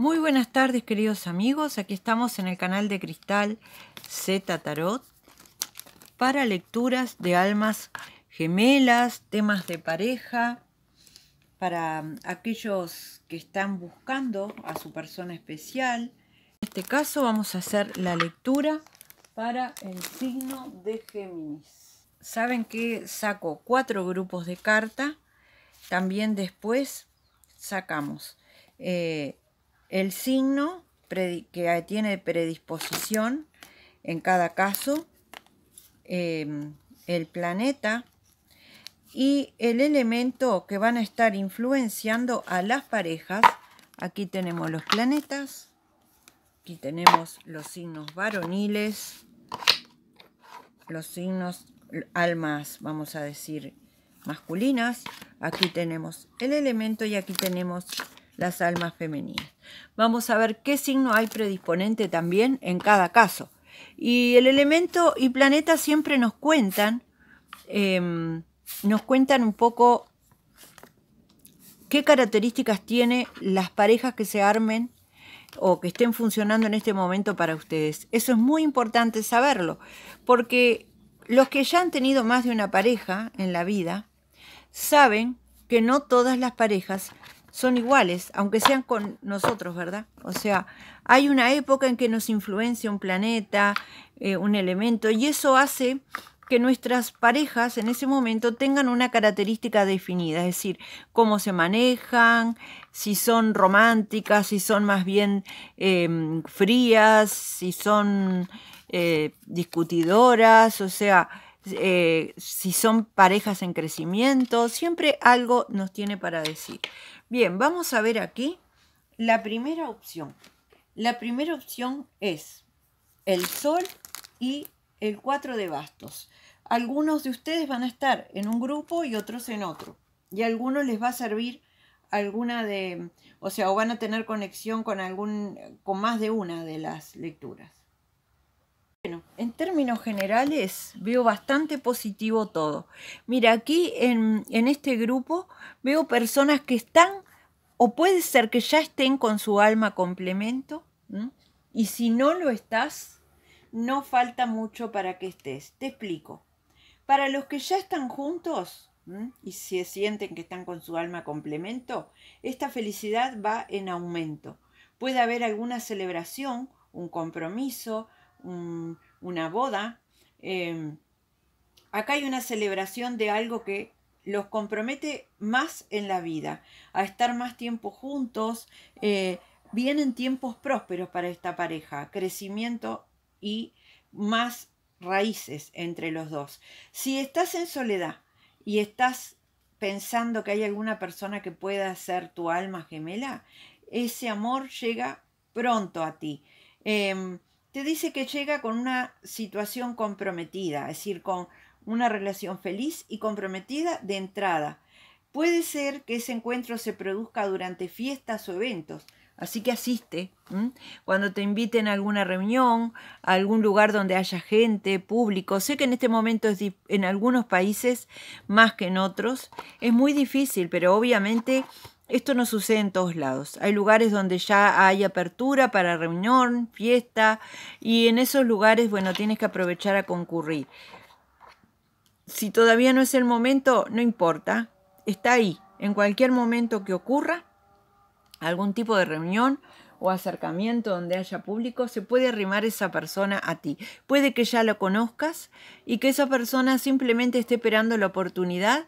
Muy buenas tardes queridos amigos, aquí estamos en el canal de Cristal Z Tarot para lecturas de almas gemelas, temas de pareja, para aquellos que están buscando a su persona especial. En este caso vamos a hacer la lectura para el signo de Géminis. Saben que saco cuatro grupos de carta, también después sacamos. Eh, el signo que tiene predisposición en cada caso, em, el planeta y el elemento que van a estar influenciando a las parejas. Aquí tenemos los planetas, aquí tenemos los signos varoniles, los signos almas, vamos a decir, masculinas. Aquí tenemos el elemento y aquí tenemos las almas femeninas. Vamos a ver qué signo hay predisponente también en cada caso. Y el elemento y planeta siempre nos cuentan, em, nos cuentan un poco qué características tiene las parejas que se armen o que estén funcionando en este momento para ustedes. Eso es muy importante saberlo, porque los que ya han tenido más de una pareja en la vida saben que no todas las parejas son iguales, aunque sean con nosotros, ¿verdad? O sea, hay una época en que nos influencia un planeta, eh, un elemento, y eso hace que nuestras parejas en ese momento tengan una característica definida, es decir, cómo se manejan, si son románticas, si son más bien em, frías, si son eh, discutidoras, o sea, eh, si son parejas en crecimiento, siempre algo nos tiene para decir. Bien, vamos a ver aquí la primera opción. La primera opción es el sol y el cuatro de bastos. Algunos de ustedes van a estar en un grupo y otros en otro. Y a algunos les va a servir alguna de, o sea, o van a tener conexión con algún, con más de una de las lecturas en términos generales veo bastante positivo todo. Mira, aquí en, este grupo veo personas que están, o puede ser que ya estén con su alma complemento, y si no lo estás, no falta mucho para que estés. Te explico. Para los que ya están juntos y se sienten que están con su alma complemento, esta felicidad va en aumento. Puede haber alguna celebración, un compromiso, un, una boda. Em, acá hay una celebración de algo que los compromete más en la vida, a estar más tiempo juntos. Eh, vienen tiempos prósperos para esta pareja, crecimiento y más raíces entre los dos. Si estás en soledad y estás pensando que hay alguna persona que pueda ser tu alma gemela, ese amor llega pronto a ti. Em, te dice que llega con una situación comprometida, es decir, con una relación feliz y comprometida de entrada. Puede ser que ese encuentro se produzca durante fiestas o eventos, así que asiste. Cuando te inviten a alguna reunión, a algún lugar donde haya gente, público, sé que en este momento es en algunos países más que en otros es muy difícil, pero obviamente esto no sucede en todos lados. Hay lugares donde ya hay apertura para reunión, fiesta, y en esos lugares, bueno, tienes que aprovechar a concurrir. Si todavía no es el momento, no importa, está ahí. En cualquier momento que ocurra, algún tipo de reunión o acercamiento donde haya público, se puede arrimar esa persona a ti. Puede que ya lo conozcas y que esa persona simplemente esté esperando la oportunidad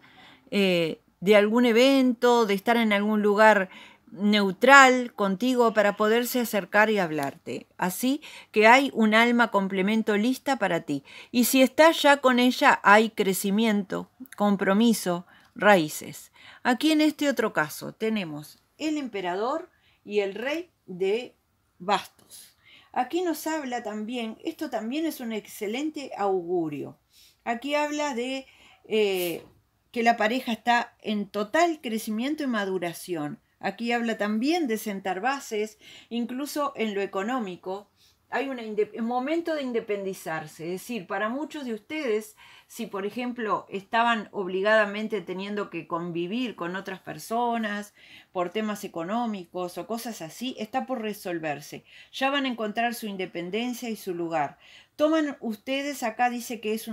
de eh, de algún evento, de estar en algún lugar neutral contigo para poderse acercar y hablarte. Así que hay un alma complemento lista para ti. Y si estás ya con ella, hay crecimiento, compromiso, raíces. Aquí en este otro caso tenemos el emperador y el rey de bastos. Aquí nos habla también, esto también es un excelente augurio. Aquí habla de eh, que la pareja está en total crecimiento y maduración. Aquí habla también de sentar bases, incluso en lo económico, hay un momento de independizarse. Es decir, para muchos de ustedes, si por ejemplo estaban obligadamente teniendo que convivir con otras personas por temas económicos o cosas así, está por resolverse. Ya van a encontrar su independencia y su lugar. Toman ustedes, acá dice que es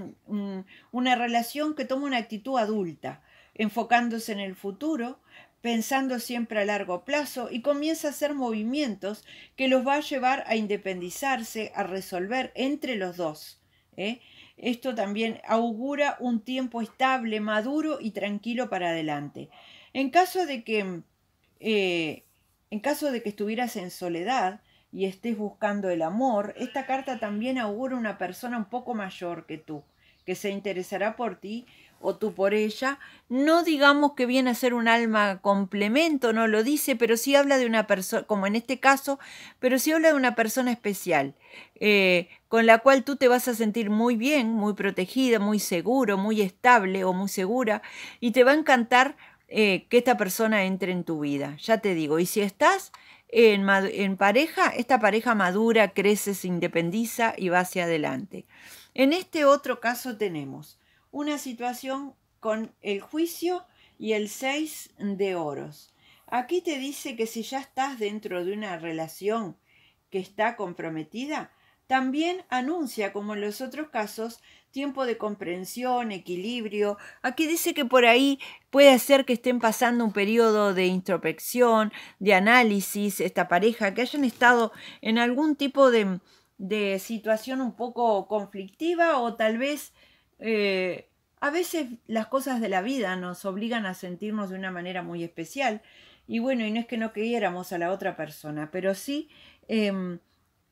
una relación que toma una actitud adulta, enfocándose en el futuro, pensando siempre a largo plazo y comienza a hacer movimientos que los va a llevar a independizarse, a resolver entre los dos. ¿eh? Esto también augura un tiempo estable, maduro y tranquilo para adelante. En caso de que, eh, en caso de que estuvieras en soledad, y estés buscando el amor, esta carta también augura una persona un poco mayor que tú, que se interesará por ti o tú por ella, no digamos que viene a ser un alma complemento, no lo dice, pero sí habla de una persona, como en este caso, pero sí habla de una persona especial, eh, con la cual tú te vas a sentir muy bien, muy protegida, muy seguro, muy estable o muy segura, y te va a encantar eh, que esta persona entre en tu vida, ya te digo, y si estás... En, en pareja, esta pareja madura, crece, se independiza y va hacia adelante. En este otro caso tenemos una situación con el juicio y el seis de oros. Aquí te dice que si ya estás dentro de una relación que está comprometida, también anuncia, como en los otros casos, tiempo de comprensión, equilibrio. Aquí dice que por ahí puede ser que estén pasando un periodo de introspección, de análisis, esta pareja, que hayan estado en algún tipo de, de situación un poco conflictiva o tal vez eh, a veces las cosas de la vida nos obligan a sentirnos de una manera muy especial. Y bueno, y no es que no queriéramos a la otra persona, pero sí em,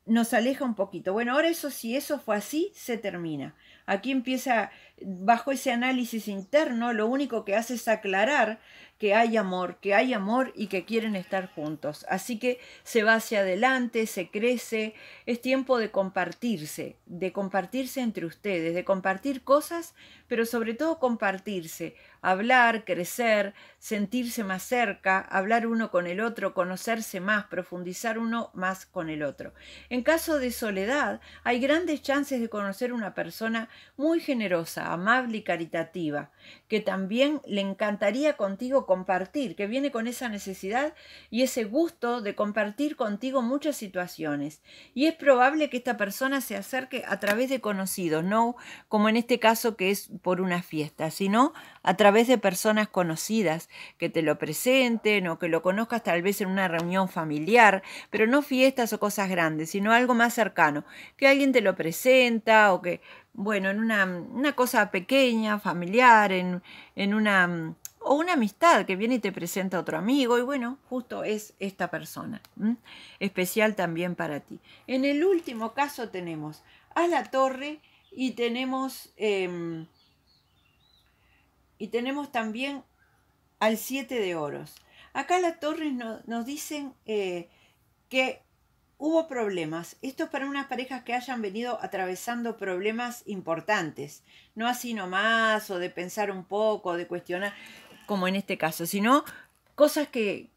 nos aleja un poquito. Bueno, ahora eso, si eso fue así, se termina. Aquí empieza, bajo ese análisis interno, lo único que hace es aclarar que hay amor, que hay amor y que quieren estar juntos. Así que se va hacia adelante, se crece, es tiempo de compartirse, de compartirse entre ustedes, de compartir cosas, pero sobre todo compartirse, hablar, crecer, sentirse más cerca, hablar uno con el otro, conocerse más, profundizar uno más con el otro. En caso de soledad, hay grandes chances de conocer una persona muy generosa, amable y caritativa, que también le encantaría contigo compartir, que viene con esa necesidad y ese gusto de compartir contigo muchas situaciones. Y es probable que esta persona se acerque a través de conocidos, no como en este caso que es por una fiesta, sino a través de personas conocidas que te lo presenten o que lo conozcas tal vez en una reunión familiar, pero no fiestas o cosas grandes, sino algo más cercano, que alguien te lo presenta o que bueno, en una, cosa pequeña, familiar, en, en una mm, o una amistad que viene y te presenta a otro amigo y bueno, justo es esta persona, especial también para ti. En el último caso tenemos a la torre y tenemos, em, y tenemos también al siete de oros. Acá la torre nos dicen eh, que hubo problemas. Esto es para unas parejas que hayan venido atravesando problemas importantes. No así nomás, o de pensar un poco, de cuestionar como en este caso, sino cosas que,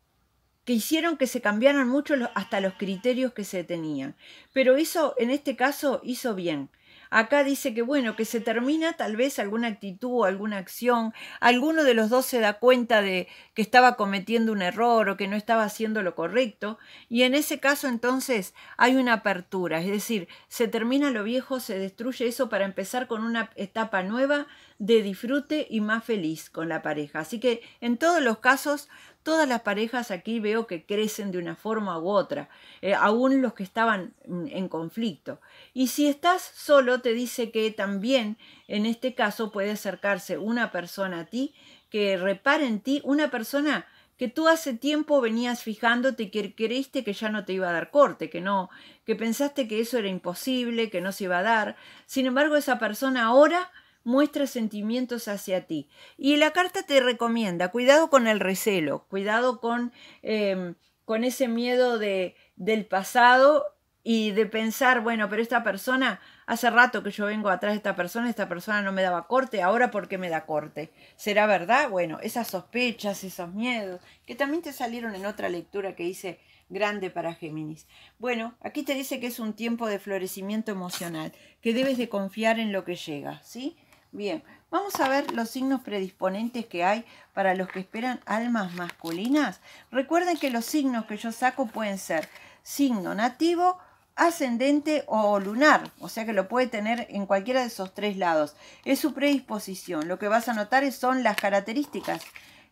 que hicieron que se cambiaran mucho hasta los criterios que se tenían. Pero eso, en este caso, hizo bien. Acá dice que bueno, que se termina tal vez alguna actitud o alguna acción, alguno de los dos se da cuenta de que estaba cometiendo un error o que no estaba haciendo lo correcto, y en ese caso entonces hay una apertura, es decir, se termina lo viejo, se destruye eso para empezar con una etapa nueva de disfrute y más feliz con la pareja. Así que en todos los casos, todas las parejas aquí veo que crecen de una forma u otra, eh, aún los que estaban en conflicto. Y si estás solo, te dice que también en este caso puede acercarse una persona a ti que repare en ti, una persona que tú hace tiempo venías fijándote que creíste que ya no te iba a dar corte, que no, que pensaste que eso era imposible, que no se iba a dar. Sin embargo, esa persona ahora muestra sentimientos hacia ti. Y la carta te recomienda, cuidado con el recelo, cuidado con, em, con ese miedo de, del pasado y de pensar, bueno, pero esta persona, hace rato que yo vengo atrás de esta persona, esta persona no me daba corte, ahora ¿por qué me da corte? ¿Será verdad? Bueno, esas sospechas, esos miedos, que también te salieron en otra lectura que hice grande para Géminis. Bueno, aquí te dice que es un tiempo de florecimiento emocional, que debes de confiar en lo que llega, ¿sí? Bien, vamos a ver los signos predisponentes que hay para los que esperan almas masculinas. Recuerden que los signos que yo saco pueden ser signo nativo, ascendente o lunar, o sea que lo puede tener en cualquiera de esos tres lados. Es su predisposición. Lo que vas a notar son las características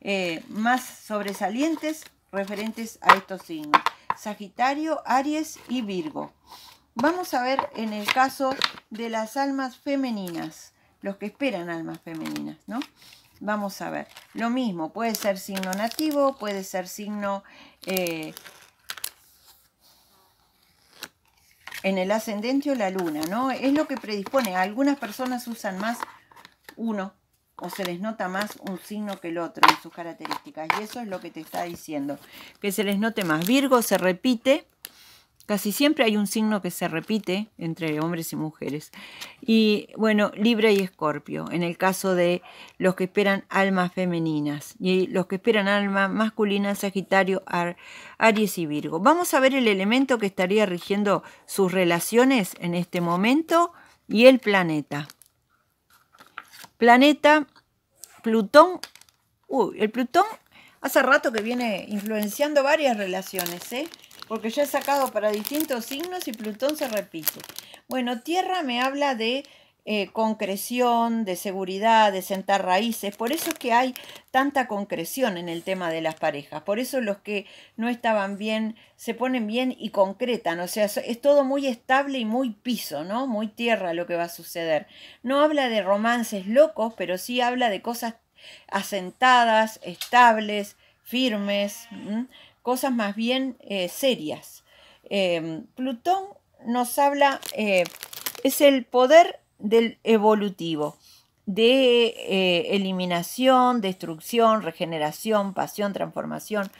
eh, más sobresalientes referentes a estos signos. Sagitario, Aries y Virgo. Vamos a ver en el caso de las almas femeninas los que esperan almas femeninas, ¿no? Vamos a ver, lo mismo, puede ser signo nativo, puede ser signo eh, en el ascendente o la luna, ¿no? Es lo que predispone. Algunas personas usan más uno o se les nota más un signo que el otro en sus características. Y eso es lo que te está diciendo, que se les note más. Virgo se repite Casi siempre hay un signo que se repite entre hombres y mujeres. Y bueno, Libra y Escorpio, en el caso de los que esperan almas femeninas. Y los que esperan almas masculinas, Sagitario, Aries y Virgo. Vamos a ver el elemento que estaría rigiendo sus relaciones en este momento y el planeta. Planeta, Plutón. Uy, el Plutón hace rato que viene influenciando varias relaciones, ¿eh? porque ya he sacado para distintos signos y Plutón se repite. Bueno, tierra me habla de eh, concreción, de seguridad, de sentar raíces. Por eso es que hay tanta concreción en el tema de las parejas. Por eso los que no estaban bien se ponen bien y concretan. O sea, es todo muy estable y muy piso, ¿no? Muy tierra lo que va a suceder. No habla de romances locos, pero sí habla de cosas asentadas, estables, firmes cosas más bien eh, serias. Em, Plutón nos habla, eh, es el poder del evolutivo, de eh, eliminación, destrucción, regeneración, pasión, transformación.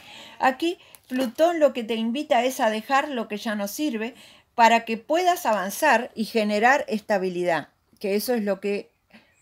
Aquí Plutón lo que te invita es a dejar lo que ya no sirve para que puedas avanzar y generar estabilidad, que eso es lo que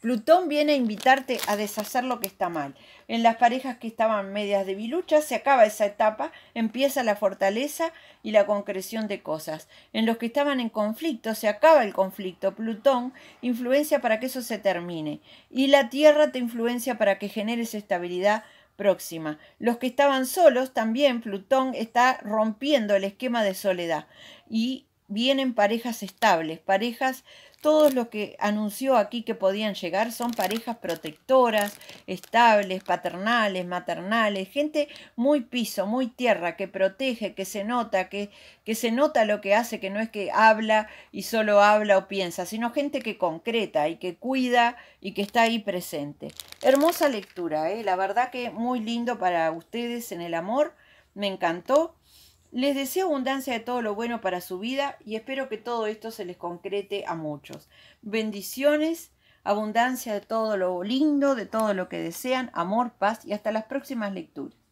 Plutón viene a invitarte a deshacer lo que está mal. En las parejas que estaban medias de se acaba esa etapa, empieza la fortaleza y la concreción de cosas. En los que estaban en conflicto se acaba el conflicto. Plutón influencia para que eso se termine. Y la Tierra te influencia para que generes estabilidad próxima. Los que estaban solos también Plutón está rompiendo el esquema de soledad y vienen parejas estables, parejas todos los que anunció aquí que podían llegar son parejas protectoras, estables, paternales, maternales, gente muy piso, muy tierra, que protege, que se nota, que, que se nota lo que hace, que no es que habla y solo habla o piensa, sino gente que concreta y que cuida y que está ahí presente. Hermosa lectura, ¿eh? la verdad que muy lindo para ustedes en el amor, me encantó. Les deseo abundancia de todo lo bueno para su vida y espero que todo esto se les concrete a muchos. Bendiciones, abundancia de todo lo lindo, de todo lo que desean, amor, paz y hasta las próximas lecturas.